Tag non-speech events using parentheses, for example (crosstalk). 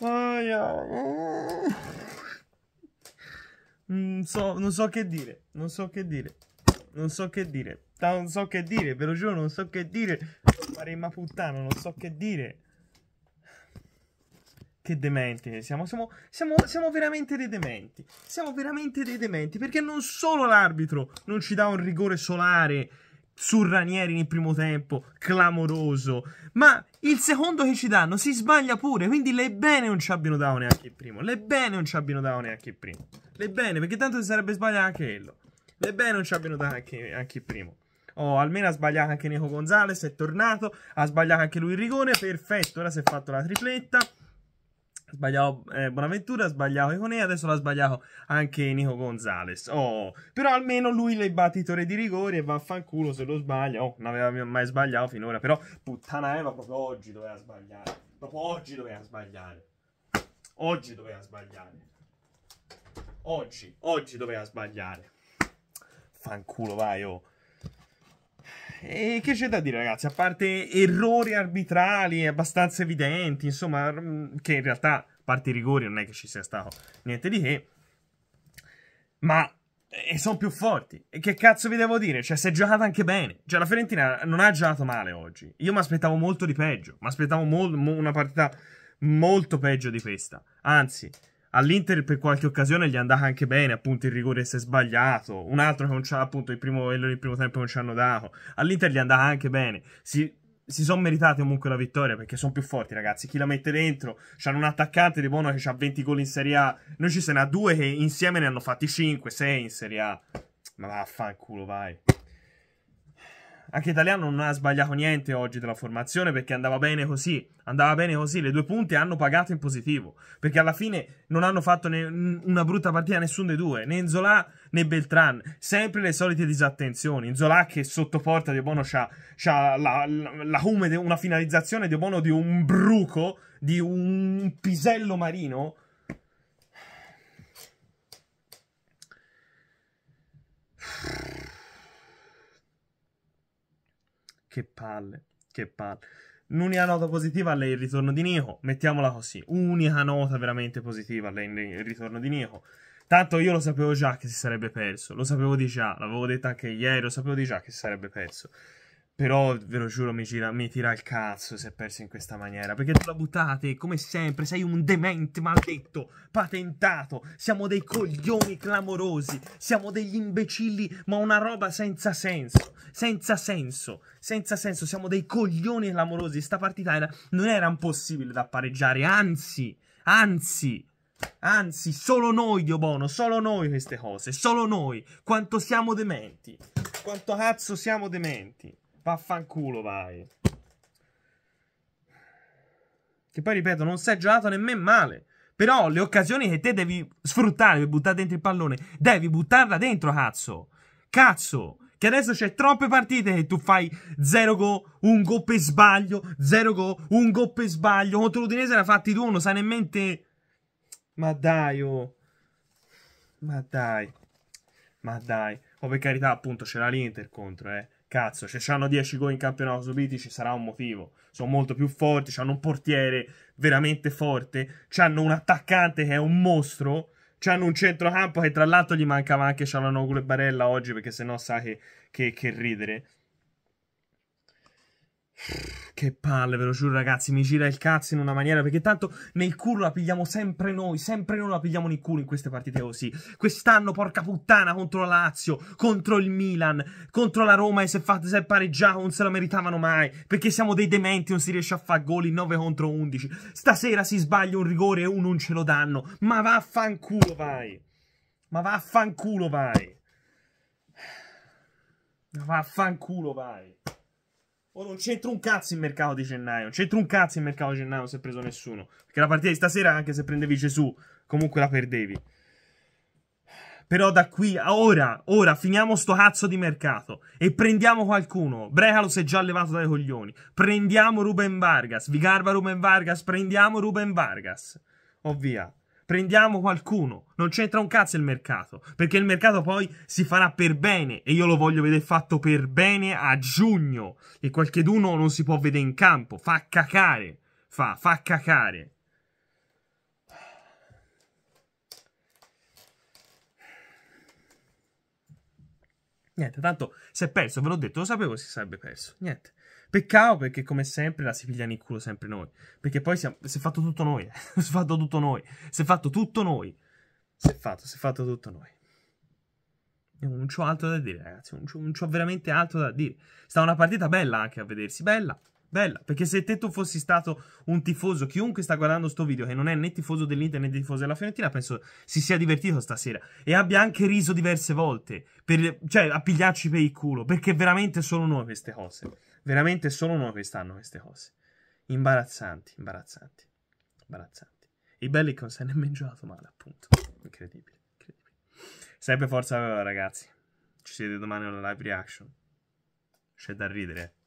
non, mm, so, non so che dire, non so che dire, non so che dire, non so che dire, ve lo giuro, non so che dire, ma puttana, non so che dire che dementi siamo. Siamo, siamo. siamo veramente dei dementi. Siamo veramente dei dementi perché non solo l'arbitro non ci dà un rigore solare su Ranieri nel primo tempo, clamoroso, ma il secondo che ci danno si sbaglia pure, quindi le bene non ci abbiano dato neanche il primo, le bene non ci abbiano dato neanche il primo, le bene perché tanto si sarebbe sbagliato anche quello, le bene non ci abbiano dato anche, anche il primo. Oh, almeno ha sbagliato anche Nico Gonzalez, è tornato, ha sbagliato anche lui il rigore, perfetto, ora si è fatto la tripletta sbagliavo eh, Bonaventura, sbagliavo sbagliato Iconè, adesso l'ha sbagliato anche Nico Gonzalez. Oh, però almeno lui è il battitore di rigore e vaffanculo se lo sbaglia. Oh, non aveva mai sbagliato finora, però puttana Eva proprio oggi doveva sbagliare. Proprio oggi doveva sbagliare. Oggi doveva sbagliare. Oggi, oggi doveva sbagliare. Fanculo, vai, oh. E che c'è da dire, ragazzi? A parte errori arbitrali abbastanza evidenti, insomma, mm, che in realtà a parte i rigori non è che ci sia stato niente di che, ma e eh, sono più forti. E che cazzo vi devo dire? Cioè, si è giocata anche bene. Cioè, la Fiorentina non ha giocato male oggi. Io mi aspettavo molto di peggio. Mi aspettavo mol- mo- una partita molto peggio di questa. Anzi, all'Inter per qualche occasione gli è andata anche bene. Appunto, il rigore si è sbagliato. Un altro che non c'ha, appunto, il primo, il primo tempo non ci hanno dato. All'Inter gli è andata anche bene. Si si sono meritate comunque la vittoria perché sono più forti, ragazzi. Chi la mette dentro? C'hanno un attaccante di buono che ha 20 gol in Serie A. Noi ci se ne ha due che insieme ne hanno fatti 5, 6 in Serie A. Ma vaffanculo, vai anche Italiano non ha sbagliato niente oggi della formazione perché andava bene così, andava bene così, le due punte hanno pagato in positivo, perché alla fine non hanno fatto ne- una brutta partita nessuno dei due, né Zola né Beltran, sempre le solite disattenzioni, Zola che sotto porta Di Bono c'ha, c'ha la, la, la hume, una finalizzazione Di Bono di un bruco, di un pisello marino Che palle, che palle. L'unica nota positiva è il ritorno di Nico, mettiamola così, unica nota veramente positiva è il ritorno di Nico. Tanto io lo sapevo già che si sarebbe perso, lo sapevo di già, l'avevo detto anche ieri, lo sapevo di già che si sarebbe perso. Però ve lo giuro, mi, gira, mi tira il cazzo se è perso in questa maniera. Perché tu la buttate, come sempre, sei un demente maledetto, patentato. Siamo dei coglioni clamorosi. Siamo degli imbecilli, ma una roba senza senso. Senza senso. Senza senso. Siamo dei coglioni clamorosi. Sta partita era, non era impossibile da pareggiare. Anzi, anzi, anzi, solo noi, Dio Bono, solo noi queste cose. Solo noi. Quanto siamo dementi. Quanto cazzo siamo dementi. Vaffanculo, vai. Che poi, ripeto, non si è giocato nemmeno male. Però le occasioni che te devi sfruttare per buttare dentro il pallone, devi buttarla dentro, cazzo. Cazzo. Che adesso c'è troppe partite che tu fai 0 go, un go per sbaglio, 0 go, un go per sbaglio. Contro l'Udinese era fatti tu, non sai nemmeno te... Ma dai, oh. Ma dai. Ma dai. Ma oh, per carità, appunto, c'era l'Inter contro, eh. Cazzo, se hanno 10 gol in campionato subiti ci sarà un motivo. Sono molto più forti, hanno un portiere veramente forte, hanno un attaccante che è un mostro, hanno un centrocampo che tra l'altro gli mancava anche Cialanoglu e Barella oggi perché sennò sa che, che, che ridere. Che palle, ve lo giuro ragazzi, mi gira il cazzo in una maniera perché tanto nel culo la pigliamo sempre noi, sempre noi la pigliamo nel culo in queste partite così. Quest'anno, porca puttana, contro la Lazio, contro il Milan, contro la Roma e se, fate, se pareggiato non se la meritavano mai perché siamo dei dementi, non si riesce a fare gol in 9 contro 11. Stasera si sbaglia un rigore e uno non ce lo danno, ma vaffanculo vai, ma vaffanculo vai, ma vaffanculo vai. Oh, non c'entra un cazzo in mercato di gennaio. Non c'entra un cazzo in mercato di gennaio, non si è preso nessuno. Perché la partita di stasera, anche se prendevi Gesù, comunque la perdevi. Però da qui a ora, ora, finiamo sto cazzo di mercato e prendiamo qualcuno. Brehalo si è già levato dai coglioni. Prendiamo Ruben Vargas. Vi garba Ruben Vargas, prendiamo Ruben Vargas. Oh prendiamo qualcuno. Non c'entra un cazzo il mercato, perché il mercato poi si farà per bene e io lo voglio vedere fatto per bene a giugno e qualcheduno non si può vedere in campo, fa cacare, fa, fa cacare. Niente, tanto si è perso, ve l'ho detto, lo sapevo si sarebbe perso. Niente. Peccato perché, come sempre, la si piglia nel culo sempre noi. Perché poi siamo, si è fatto tutto noi. (laughs) si è fatto tutto noi. Si è fatto tutto noi. Si è fatto, si è fatto tutto noi. non c'ho altro da dire, ragazzi. Non c'ho, non c'ho veramente altro da dire. Sta una partita bella anche a vedersi. Bella bella. Perché se te tu fossi stato un tifoso, chiunque sta guardando questo video, che non è né tifoso dell'Inter né tifoso della Fiorentina, penso si sia divertito stasera e abbia anche riso diverse volte, per, cioè a pigliarci per il culo, perché veramente sono noi queste cose. Veramente solo noi che stanno queste cose. Imbarazzanti, imbarazzanti, imbarazzanti. I belli che non si è nemmeno giocato male, appunto. Incredibile, incredibile. Sempre forza, ragazzi. Ci siete domani alla live reaction. C'è da ridere. Eh.